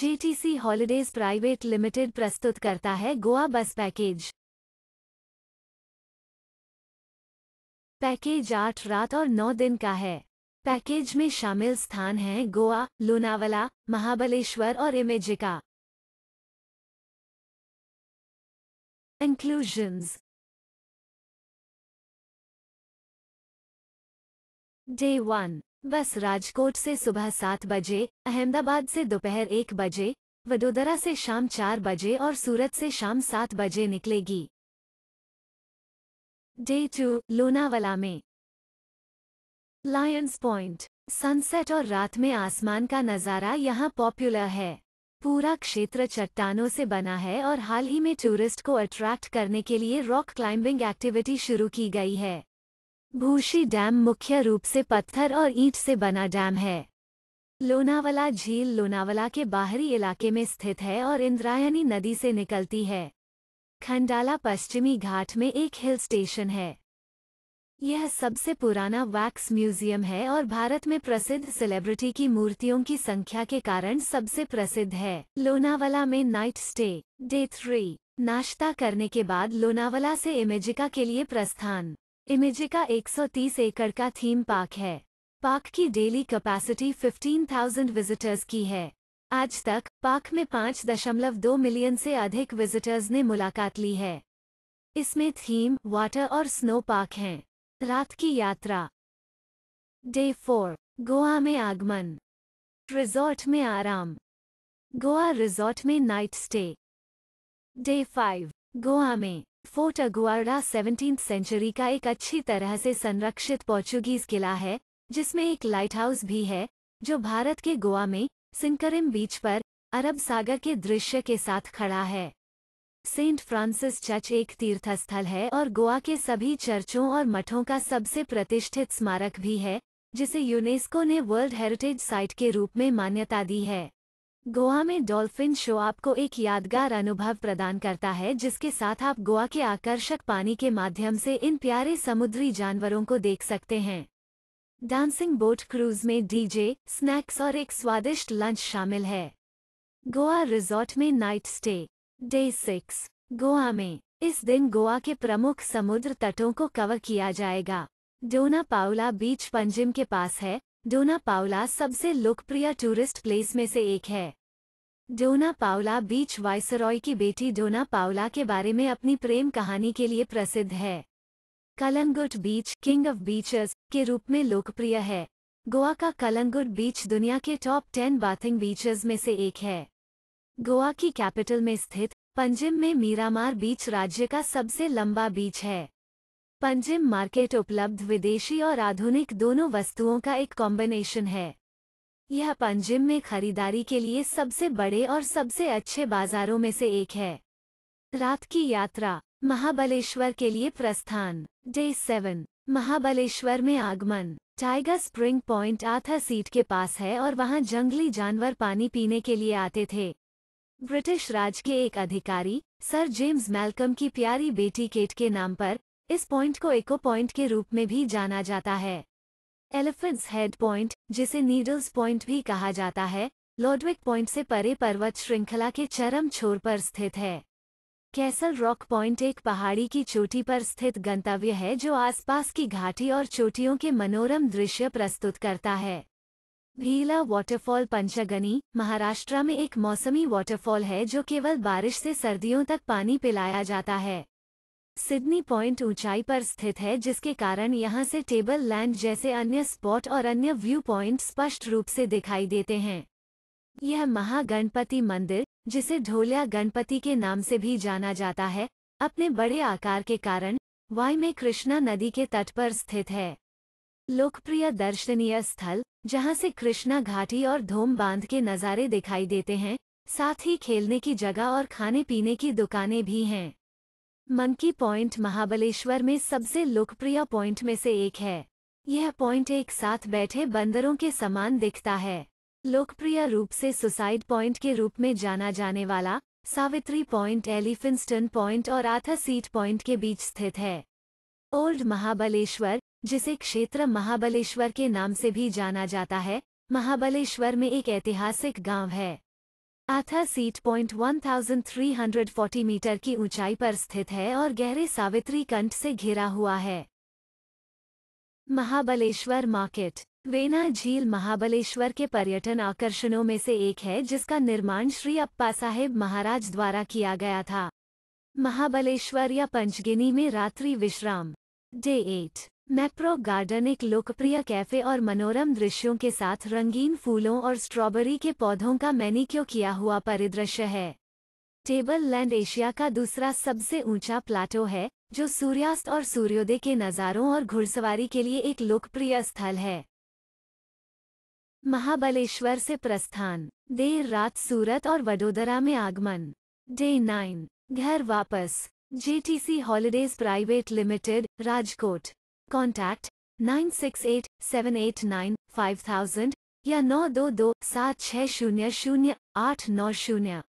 JTC holidays private limited प्रस्तुत करता है गोवा बस पैकेज पैकेज आठ रात और नौ दिन का है पैकेज में शामिल स्थान हैं गोवा लोनावला महाबलेश्वर और इमेजिका इंक्लूजन्स डे वन बस राजकोट से सुबह सात बजे अहमदाबाद से दोपहर एक बजे वडोदरा से शाम चार बजे और सूरत से शाम सात बजे निकलेगी डे टू लोनावला में लायंस पॉइंट सनसेट और रात में आसमान का नज़ारा यहाँ पॉपुलर है पूरा क्षेत्र चट्टानों से बना है और हाल ही में टूरिस्ट को अट्रैक्ट करने के लिए रॉक क्लाइंबिंग एक्टिविटी शुरू की गई है भूशी डैम मुख्य रूप से पत्थर और ईंट से बना डैम है लोनावला झील लोनावला के बाहरी इलाके में स्थित है और इंद्रायणी नदी से निकलती है खंडाला पश्चिमी घाट में एक हिल स्टेशन है यह सबसे पुराना वैक्स म्यूजियम है और भारत में प्रसिद्ध सेलिब्रिटी की मूर्तियों की संख्या के कारण सबसे प्रसिद्ध है लोनावला में नाइट स्टे डे थ्री नाश्ता करने के बाद लोनावला से इमेजिका के लिए प्रस्थान इमेजिका 130 एकड़ का थीम पार्क है पार्क की डेली कैपेसिटी 15,000 विजिटर्स की है आज तक पार्क में 5.2 मिलियन से अधिक विजिटर्स ने मुलाकात ली है इसमें थीम वाटर और स्नो पार्क हैं रात की यात्रा डे फोर गोवा में आगमन रिजॉर्ट में आराम गोवा रिजॉर्ट में night stay day five Goa में फोर्ट अगुआरडा सेवनटीन सेंचुरी का एक अच्छी तरह से संरक्षित पोर्चुगीज किला है जिसमें एक लाइट हाउस भी है जो भारत के गोवा में सिंकरिम बीच पर अरब सागर के दृश्य के साथ खड़ा है सेंट फ्रांसिस चर्च एक तीर्थस्थल है और गोवा के सभी चर्चों और मठों का सबसे प्रतिष्ठित स्मारक भी है जिसे यूनेस्को ने वर्ल्ड हेरिटेज साइट के रूप में मान्यता दी है गोवा में डॉल्फिन शो आपको एक यादगार अनुभव प्रदान करता है जिसके साथ आप गोवा के आकर्षक पानी के माध्यम से इन प्यारे समुद्री जानवरों को देख सकते हैं डांसिंग बोट क्रूज में डीजे स्नैक्स और एक स्वादिष्ट लंच शामिल है गोवा रिजॉर्ट में night stay day six Goa में इस दिन गोवा के प्रमुख समुद्र तटों को कवर किया जाएगा डोना पाउला बीच पंजिम के पास है डोना पावला सबसे लोकप्रिय टूरिस्ट प्लेस में से एक है डोना पावला बीच वायसरॉय की बेटी डोना पावला के बारे में अपनी प्रेम कहानी के लिए प्रसिद्ध है Calangute beach king of beaches के रूप में लोकप्रिय है गोवा का कलंगुट बीच दुनिया के टॉप टेन बाथिंग बीचेस में से एक है गोवा की कैपिटल में स्थित पंजिम में मीरामार बीच राज्य का सबसे लंबा बीच है पंजिम मार्केट उपलब्ध विदेशी और आधुनिक दोनों वस्तुओं का एक कॉम्बिनेशन है यह पंजिम में खरीदारी के लिए सबसे बड़े और सबसे अच्छे बाजारों में से एक है रात की यात्रा महाबलेश्वर के लिए प्रस्थान डे सेवन महाबलेश्वर में आगमन टाइगर स्प्रिंग पॉइंट आथा सीट के पास है और वहां जंगली जानवर पानी पीने के लिए आते थे ब्रिटिश राज के एक अधिकारी सर जेम्स मैल्कम की प्यारी बेटी केट के नाम पर इस पॉइंट को एको पॉइंट के रूप में भी जाना जाता है एलिफेंट्स हेड पॉइंट जिसे नीडल्स पॉइंट भी कहा जाता है लॉडविक पॉइंट से परे पर्वत श्रृंखला के चरम छोर पर स्थित है कैसल रॉक पॉइंट एक पहाड़ी की चोटी पर स्थित गंतव्य है जो आसपास की घाटी और चोटियों के मनोरम दृश्य प्रस्तुत करता है भीला वाटरफॉल पंचगनी महाराष्ट्र में एक मौसमी वाटरफॉल है जो केवल बारिश से सर्दियों तक पानी पिलाया जाता है सिडनी पॉइंट ऊंचाई पर स्थित है जिसके कारण यहां से टेबल लैंड जैसे अन्य स्पॉट और अन्य व्यू पॉइंट स्पष्ट रूप से दिखाई देते हैं यह महागणपति मंदिर जिसे ढोलिया गणपति के नाम से भी जाना जाता है अपने बड़े आकार के कारण वाई में कृष्णा नदी के तट पर स्थित है लोकप्रिय दर्शनीय स्थल जहां से कृष्णा घाटी और धोम बांध के नज़ारे दिखाई देते हैं साथ ही खेलने की जगह और खाने पीने की दुकानें भी हैं मंकी पॉइंट महाबलेश्वर में सबसे लोकप्रिय पॉइंट में से एक है यह पॉइंट एक साथ बैठे बंदरों के समान दिखता है लोकप्रिय रूप से सुसाइड पॉइंट के रूप में जाना जाने वाला सावित्री पॉइंट एलिफिंस्टन पॉइंट और आथा सीट पॉइंट के बीच स्थित है ओल्ड महाबलेश्वर जिसे क्षेत्र महाबलेश्वर के नाम से भी जाना जाता है महाबलेश्वर में एक ऐतिहासिक गांव है आथा सीट पॉइंट 1340 मीटर की ऊंचाई पर स्थित है और गहरे सावित्री कंठ से घिरा हुआ है महाबलेश्वर मार्केट वेना झील महाबलेश्वर के पर्यटन आकर्षणों में से एक है जिसका निर्माण श्री अप्पा साहेब महाराज द्वारा किया गया था महाबलेश्वर या पंचगिनी में रात्रि विश्राम डे एट मैप्रो गार्डन एक लोकप्रिय कैफे और मनोरम दृश्यों के साथ रंगीन फूलों और स्ट्रॉबेरी के पौधों का मैनिक्यो किया हुआ परिदृश्य है टेबल लैंड एशिया का दूसरा सबसे ऊंचा प्लाटो है जो सूर्यास्त और सूर्योदय के नज़ारों और घुड़सवारी के लिए एक लोकप्रिय स्थल है महाबलेश्वर से प्रस्थान देर रात सूरत और वडोदरा में आगमन डे नाइन घर वापस JTC holidays private limited Rajkot contact nine six eight seven eight nine five thousand या नौ दो दो सात छः शून्य शून्य आठ नौ शून्य